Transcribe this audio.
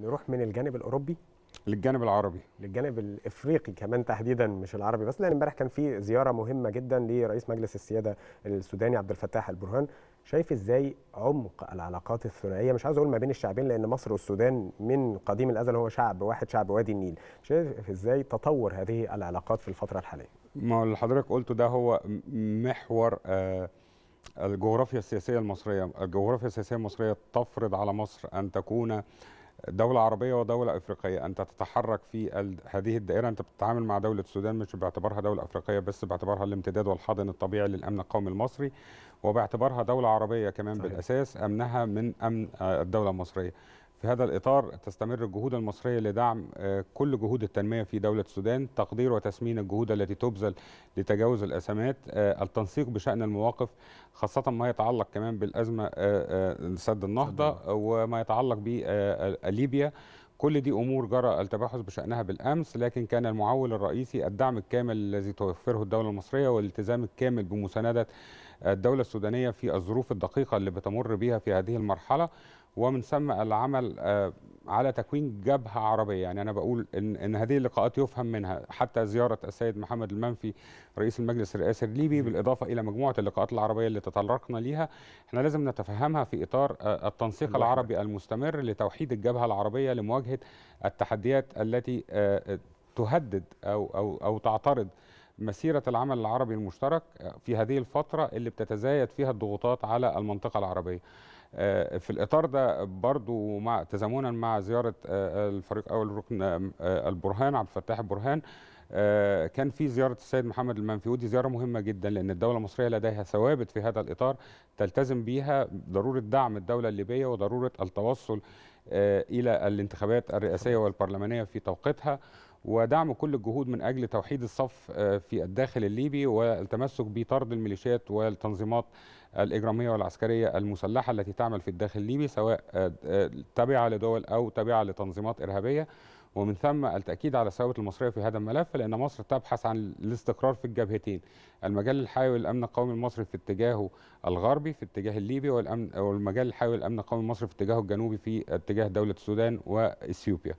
نروح من الجانب الاوروبي للجانب العربي للجانب الافريقي كمان تحديدا مش العربي بس لان امبارح كان في زياره مهمه جدا لرئيس مجلس السياده السوداني عبد الفتاح البرهان شايف ازاي عمق العلاقات الثنائيه مش عايز اقول ما بين الشعبين لان مصر والسودان من قديم الازل هو شعب واحد شعب وادي النيل شايف ازاي تطور هذه العلاقات في الفتره الحاليه ما اللي حضرتك قلته ده هو محور آه، الجغرافيا السياسيه المصريه الجغرافيا السياسيه المصريه تفرض على مصر ان تكون دولة عربية ودولة أفريقية أنت تتحرك في هذه الدائرة أنت بتتعامل مع دولة السودان مش باعتبارها دولة أفريقية بس باعتبارها الامتداد والحاضن الطبيعي للأمن القومي المصري وباعتبارها دولة عربية كمان صحيح. بالأساس أمنها من أمن آه، الدولة المصرية في هذا الإطار تستمر الجهود المصرية لدعم آه، كل جهود التنمية في دولة السودان تقدير وتسمين الجهود التي تبذل لتجاوز الأزمات آه، التنسيق بشأن المواقف خاصة ما يتعلق كمان بالأزمة آه، سد النهضة وما يتعلق بليبيا كل دي امور جرى التباحث بشانها بالامس لكن كان المعول الرئيسي الدعم الكامل الذي توفره الدوله المصريه والالتزام الكامل بمسانده الدوله السودانيه في الظروف الدقيقه اللي بتمر بها في هذه المرحله ومن ثم العمل آه، على تكوين جبهه عربيه يعني انا بقول ان ان هذه اللقاءات يفهم منها حتى زياره السيد محمد المنفي رئيس المجلس الرئاسي الليبي بالاضافه الى مجموعه اللقاءات العربيه اللي تطرقنا ليها احنا لازم نتفهمها في اطار آه، التنسيق العربي المستمر لتوحيد الجبهه العربيه لمواجهه مواجهه التحديات التي آه، آه، تهدد او او او تعترض مسيره العمل العربي المشترك آه، في هذه الفتره اللي بتتزايد فيها الضغوطات على المنطقه العربيه. في الاطار ده برضو مع تزامنا مع زياره الفريق اول ركن البرهان عبد الفتاح البرهان آه، كان في زياره السيد محمد المنفيودي زياره مهمه جدا لان الدوله المصريه لديها ثوابت في هذا الاطار تلتزم بها ضروره دعم الدوله الليبيه وضروره التوصل آه، الى الانتخابات الرئاسيه والبرلمانيه في توقيتها ودعم كل الجهود من اجل توحيد الصف آه، في الداخل الليبي والتمسك بطرد الميليشيات والتنظيمات الاجراميه والعسكريه المسلحه التي تعمل في الداخل الليبي سواء تابعه لدول او تابعه لتنظيمات ارهابيه ومن ثم التأكيد على ثوابت المصرية في هذا الملف لأن مصر تبحث عن الاستقرار في الجبهتين المجال الحيوي الأمن القومي المصري في اتجاهه الغربي في اتجاه الليبي والأمن والمجال الحيوي الأمن القومي المصري في اتجاهه الجنوبي في اتجاه دولة السودان وإثيوبيا